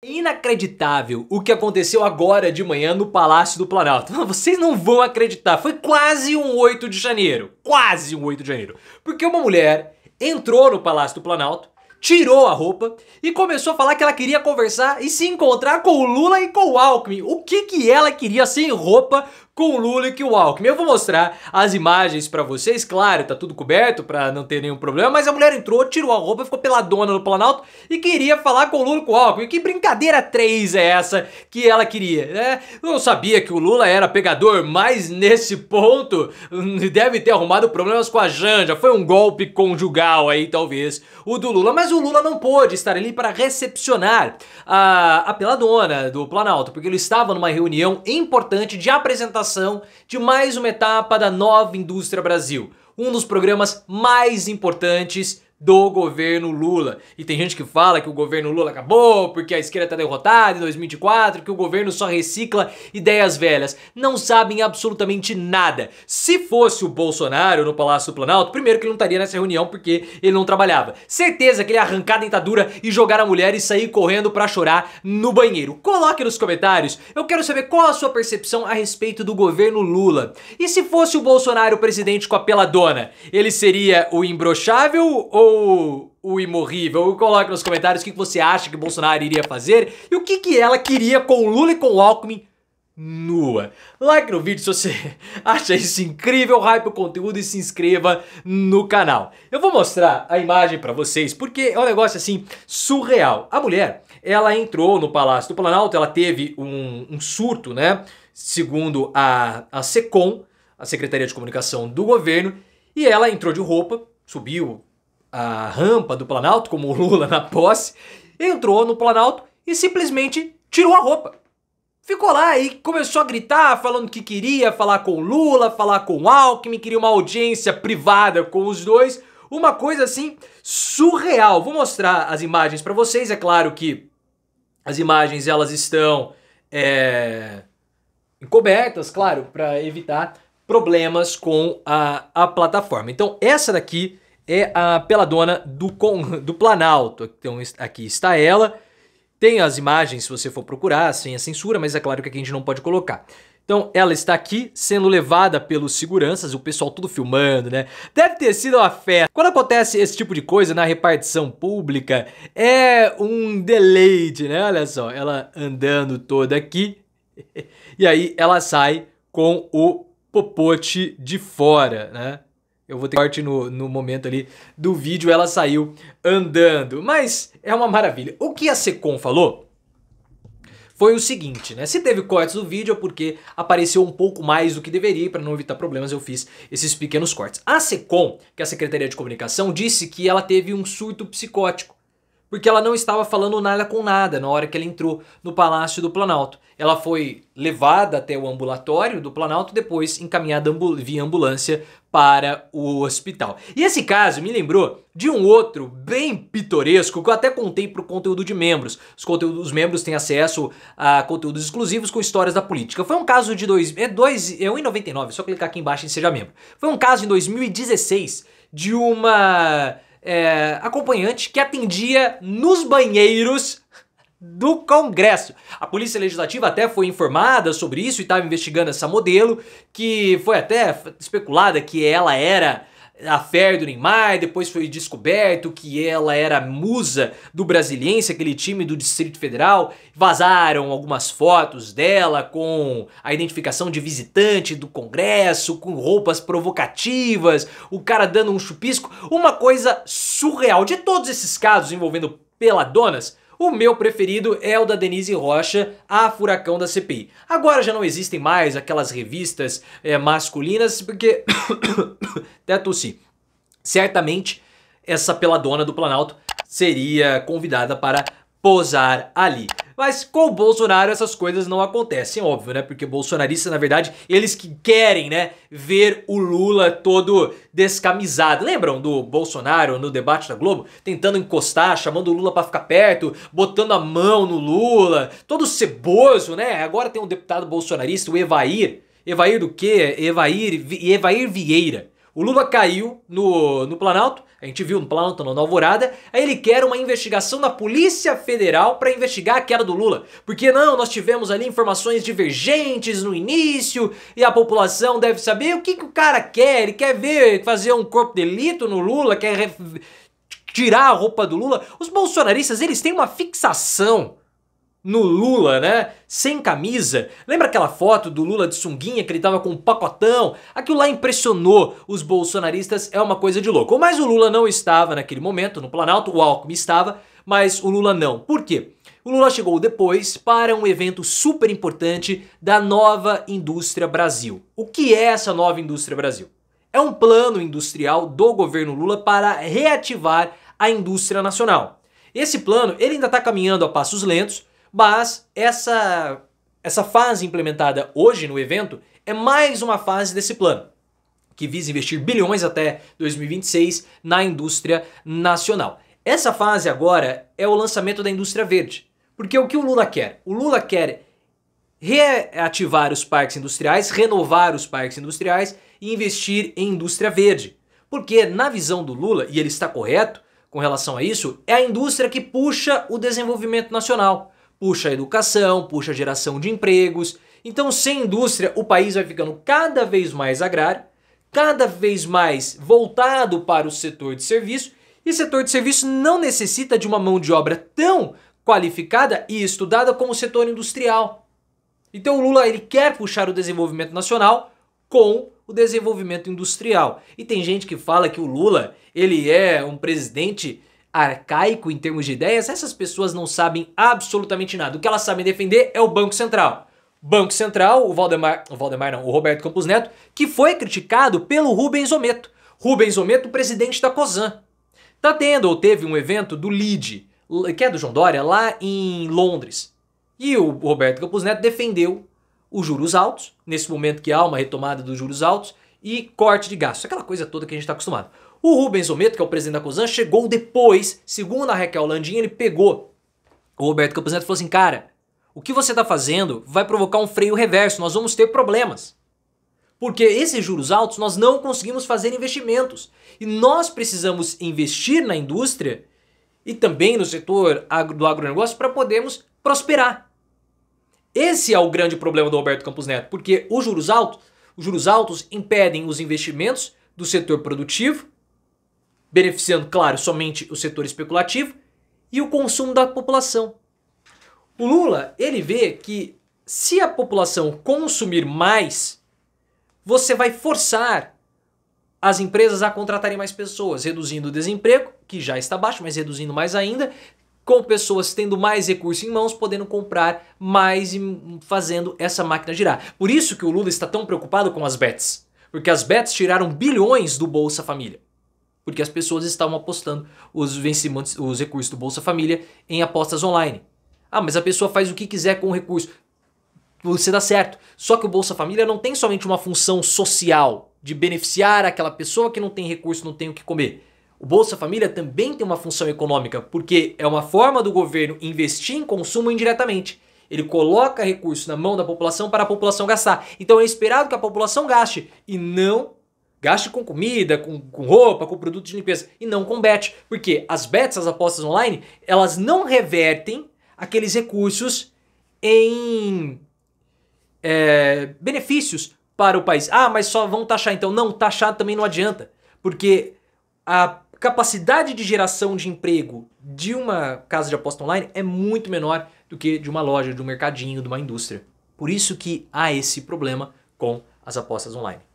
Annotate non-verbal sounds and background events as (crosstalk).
É inacreditável o que aconteceu agora de manhã no Palácio do Planalto. (laughs) Vocês não vão acreditar, foi quase um 8 de janeiro. Quase um 8 de janeiro. Porque uma mulher entrou no Palácio do Planalto, tirou a roupa e começou a falar que ela queria conversar e se encontrar com o Lula e com o Alckmin. O que que ela queria sem roupa com o Lula e com o Alckmin. Eu vou mostrar as imagens pra vocês, claro, tá tudo coberto pra não ter nenhum problema, mas a mulher entrou, tirou a roupa, ficou peladona no Planalto e queria falar com o Lula e com o Alckmin. Que brincadeira 3 é essa que ela queria, né? Eu sabia que o Lula era pegador, mas nesse ponto hum, deve ter arrumado problemas com a Janja, foi um golpe conjugal aí talvez, o do Lula, mas o Lula não pôde estar ali para recepcionar a, a peladona do Planalto, porque ele estava numa reunião importante de apresentação de mais uma etapa da Nova Indústria Brasil, um dos programas mais importantes do governo Lula. E tem gente que fala que o governo Lula acabou, porque a esquerda está derrotada em 2004, que o governo só recicla ideias velhas. Não sabem absolutamente nada. Se fosse o Bolsonaro no Palácio do Planalto, primeiro que ele não estaria nessa reunião porque ele não trabalhava. Certeza que ele ia arrancar a dentadura e jogar a mulher e sair correndo para chorar no banheiro. Coloque nos comentários. Eu quero saber qual a sua percepção a respeito do governo Lula. E se fosse o Bolsonaro presidente com a peladona, ele seria o imbrochável ou ou o imorrível? Coloque nos comentários o que você acha que Bolsonaro iria fazer e o que, que ela queria com o Lula e com o Alckmin nua. Like no vídeo se você (laughs) acha isso incrível, hype o conteúdo e se inscreva no canal. Eu vou mostrar a imagem para vocês porque é um negócio assim surreal. A mulher, ela entrou no Palácio do Planalto, ela teve um, um surto, né? Segundo a, a SECOM, a Secretaria de Comunicação do Governo, e ela entrou de roupa, subiu a rampa do Planalto, como o Lula na posse, entrou no Planalto e simplesmente tirou a roupa. Ficou lá e começou a gritar, falando que queria falar com Lula, falar com Alckmin, queria uma audiência privada com os dois. Uma coisa assim surreal. Vou mostrar as imagens para vocês. É claro que as imagens elas estão é, encobertas, claro, para evitar problemas com a, a plataforma. Então essa daqui é a pela do, con, do Planalto. Então aqui está ela. Tem as imagens, se você for procurar, sem a censura, mas é claro que aqui a gente não pode colocar. Então, ela está aqui sendo levada pelos seguranças, o pessoal tudo filmando, né? Deve ter sido uma festa. Quando acontece esse tipo de coisa na repartição pública, é um deleite, né? Olha só, ela andando toda aqui. (laughs) E aí ela sai com o popote de fora, né? Eu vou ter corte no, no momento ali do vídeo, ela saiu andando. Mas é uma maravilha. O que a Secom falou foi o seguinte, né? Se teve cortes do vídeo é porque apareceu um pouco mais do que deveria e para não evitar problemas eu fiz esses pequenos cortes. A Secom, que é a Secretaria de Comunicação, disse que ela teve um surto psicótico porque ela não estava falando nada com nada na hora que ela entrou no Palácio do Planalto. Ela foi levada até o ambulatório do Planalto, depois encaminhada ambul via ambulância para o hospital. E esse caso me lembrou de um outro bem pitoresco que eu até contei para o conteúdo de membros. Os, conteúdos, os membros têm acesso a conteúdos exclusivos com histórias da política. Foi um caso de dois, é, dois, é 1,99, é só clicar aqui embaixo em Seja Membro. Foi um caso em 2016 de uma é, acompanhante que atendia nos banheiros do Congresso. A Polícia Legislativa até foi informada sobre isso e estava investigando essa modelo, que foi até especulada que ela era a affair do Neymar, depois foi descoberto que ela era musa do Brasiliense, aquele time do Distrito Federal. Vazaram algumas fotos dela com a identificação de visitante do Congresso, com roupas provocativas, o cara dando um chupisco, uma coisa surreal. De todos esses casos envolvendo peladonas, o meu preferido é o da Denise Rocha, a Furacão da CPI. Agora já não existem mais aquelas revistas é, masculinas, porque. (coughs) Até tossi. Certamente essa peladona do Planalto seria convidada para posar ali. Mas com o Bolsonaro essas coisas não acontecem, óbvio, né? Porque bolsonaristas, na verdade, eles que querem, né, ver o Lula todo descamisado. Lembram do Bolsonaro no debate da Globo, tentando encostar, chamando o Lula para ficar perto, botando a mão no Lula, todo ceboso, né? Agora tem um deputado bolsonarista, o Evair, Evair do quê? Evair, Evair Vieira o Lula caiu no, no Planalto, a gente viu no Planalto, na Alvorada, aí ele quer uma investigação da Polícia Federal para investigar a queda do Lula. Porque não, nós tivemos ali informações divergentes no início e a população deve saber o que, que o cara quer. Ele quer ver, fazer um corpo de delito no Lula, quer tirar a roupa do Lula. Os bolsonaristas, eles têm uma fixação no Lula, né? Sem camisa. Lembra aquela foto do Lula de sunguinha que ele tava com um pacotão? Aquilo lá impressionou os bolsonaristas, é uma coisa de louco. Mas o Lula não estava naquele momento no Planalto, o Alckmin estava, mas o Lula não. Por quê? O Lula chegou depois para um evento super importante da nova indústria Brasil. O que é essa nova indústria Brasil? É um plano industrial do governo Lula para reativar a indústria nacional. Esse plano ele ainda está caminhando a passos lentos, mas essa, essa fase implementada hoje no evento é mais uma fase desse plano, que visa investir bilhões até 2026 na indústria nacional. Essa fase agora é o lançamento da indústria verde. Porque o que o Lula quer? O Lula quer reativar os parques industriais, renovar os parques industriais e investir em indústria verde. Porque, na visão do Lula, e ele está correto com relação a isso, é a indústria que puxa o desenvolvimento nacional puxa a educação, puxa a geração de empregos. Então, sem indústria, o país vai ficando cada vez mais agrário, cada vez mais voltado para o setor de serviço, e o setor de serviço não necessita de uma mão de obra tão qualificada e estudada como o setor industrial. Então o Lula ele quer puxar o desenvolvimento nacional com o desenvolvimento industrial. E tem gente que fala que o Lula ele é um presidente arcaico em termos de ideias, essas pessoas não sabem absolutamente nada. O que elas sabem defender é o Banco Central. Banco Central, o Valdemar, o Valdemar não, o Roberto Campos Neto, que foi criticado pelo Rubens Ometo. Rubens Ometo, presidente da COSAN. Tá tendo ou teve um evento do LID, que é do João Dória, lá em Londres. E o Roberto Campos Neto defendeu os juros altos, nesse momento que há uma retomada dos juros altos, e corte de gastos, aquela coisa toda que a gente está acostumado. O Rubens Ometo, que é o presidente da Cozan, chegou depois, segundo a Raquel Landim, ele pegou o Roberto Campos Neto e falou assim, cara, o que você está fazendo vai provocar um freio reverso, nós vamos ter problemas. Porque esses juros altos nós não conseguimos fazer investimentos. E nós precisamos investir na indústria e também no setor do agronegócio para podermos prosperar. Esse é o grande problema do Roberto Campos Neto, porque os juros altos, os juros altos impedem os investimentos do setor produtivo beneficiando, claro, somente o setor especulativo e o consumo da população. O Lula, ele vê que se a população consumir mais, você vai forçar as empresas a contratarem mais pessoas, reduzindo o desemprego, que já está baixo, mas reduzindo mais ainda, com pessoas tendo mais recurso em mãos, podendo comprar mais e fazendo essa máquina girar. Por isso que o Lula está tão preocupado com as bets, porque as bets tiraram bilhões do Bolsa Família porque as pessoas estavam apostando os vencimentos, os recursos do Bolsa Família em apostas online. Ah, mas a pessoa faz o que quiser com o recurso. Você dá certo. Só que o Bolsa Família não tem somente uma função social de beneficiar aquela pessoa que não tem recurso, não tem o que comer. O Bolsa Família também tem uma função econômica, porque é uma forma do governo investir em consumo indiretamente. Ele coloca recursos na mão da população para a população gastar. Então é esperado que a população gaste e não Gaste com comida, com, com roupa, com produtos de limpeza e não com bet, porque as bets, as apostas online, elas não revertem aqueles recursos em é, benefícios para o país. Ah, mas só vão taxar então. Não, taxar também não adianta, porque a capacidade de geração de emprego de uma casa de aposta online é muito menor do que de uma loja, de um mercadinho, de uma indústria. Por isso que há esse problema com as apostas online.